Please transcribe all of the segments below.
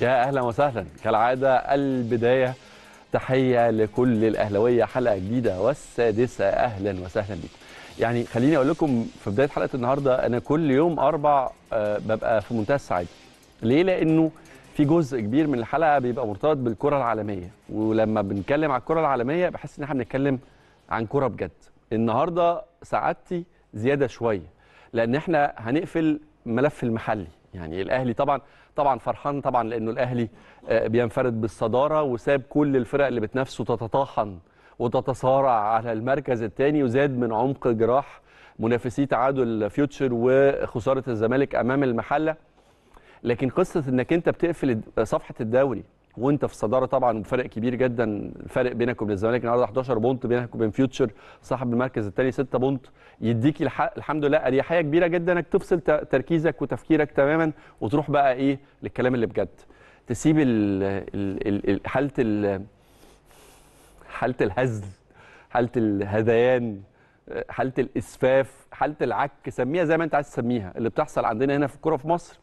يا اهلا وسهلا كالعاده البدايه تحيه لكل الاهلاويه حلقه جديده والسادسه اهلا وسهلا بكم يعني خليني اقول لكم في بدايه حلقه النهارده انا كل يوم اربع آه، ببقى في منتهى السعاده ليه لانه في جزء كبير من الحلقه بيبقى مرتبط بالكره العالميه ولما بنتكلم على الكره العالميه بحس ان احنا بنتكلم عن كره بجد النهارده سعادتي زياده شويه لان احنا هنقفل ملف المحلي يعني الاهلي طبعا طبعا فرحان طبعا لانه الاهلي آه، بينفرد بالصداره وساب كل الفرق اللي بتنافسه تتطاحن وتتصارع على المركز الثاني وزاد من عمق جراح منافسي تعادل فيوتشر وخساره الزمالك امام المحله لكن قصه انك انت بتقفل صفحه الدوري وانت في الصداره طبعا وفرق كبير جدا الفرق بينك وبين الزمالك النهارده 11 بونت بينك وبين فيوتشر صاحب المركز الثاني 6 بونت يديك الحمد لله اريحيه كبيره جدا انك تفصل تركيزك وتفكيرك تماما وتروح بقى ايه للكلام اللي بجد تسيب حاله حاله الهزل حاله الهذيان حاله الاسفاف حاله العك سميها زي ما انت عايز تسميها اللي بتحصل عندنا هنا في الكوره في مصر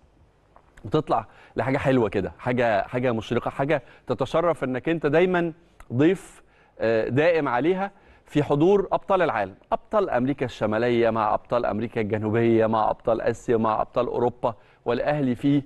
وتطلع لحاجه حلوه كده حاجه حاجه مشرقه حاجه تتشرف انك انت دايما ضيف آه، دائم عليها في حضور ابطال العالم ابطال امريكا الشماليه مع ابطال امريكا الجنوبيه مع ابطال اسيا مع ابطال اوروبا والاهلي في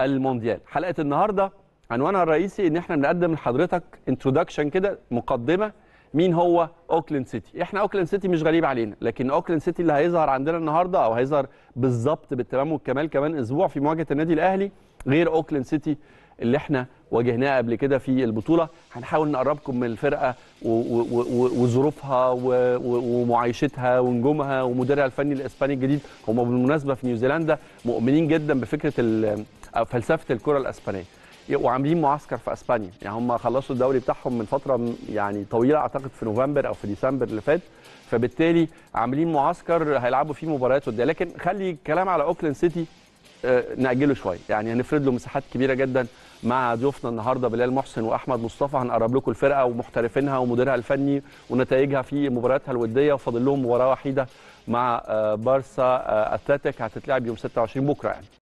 المونديال حلقه النهارده عنوانها الرئيسي ان احنا بنقدم لحضرتك انترودكشن كده مقدمه مين هو اوكلاند سيتي احنا اوكلاند سيتي مش غريب علينا لكن اوكلاند سيتي اللي هيظهر عندنا النهارده او هيظهر بالظبط بالتمام والكمال كمان اسبوع في مواجهه النادي الاهلي غير اوكلاند سيتي اللي احنا واجهناه قبل كده في البطوله هنحاول نقربكم من الفرقه وظروفها ومعايشتها ونجومها ومديرها الفني الاسباني الجديد هم بالمناسبه في نيوزيلندا مؤمنين جدا بفكره فلسفه الكره الاسبانيه وعاملين معسكر في اسبانيا يعني هم خلصوا الدوري بتاعهم من فتره يعني طويله اعتقد في نوفمبر او في ديسمبر اللي فات فبالتالي عاملين معسكر هيلعبوا فيه مباريات وديه لكن خلي الكلام على اوكلاند سيتي آه، ناجله شويه يعني هنفرد له مساحات كبيره جدا مع ضيوفنا النهارده بلال محسن واحمد مصطفى هنقرب لكم الفرقه ومحترفينها ومديرها الفني ونتائجها في مبارياتها الوديه وفاضل لهم مباراه وحيده مع آه، بارسا آه، اتلتيك هتتلعب يوم 26 بكره يعني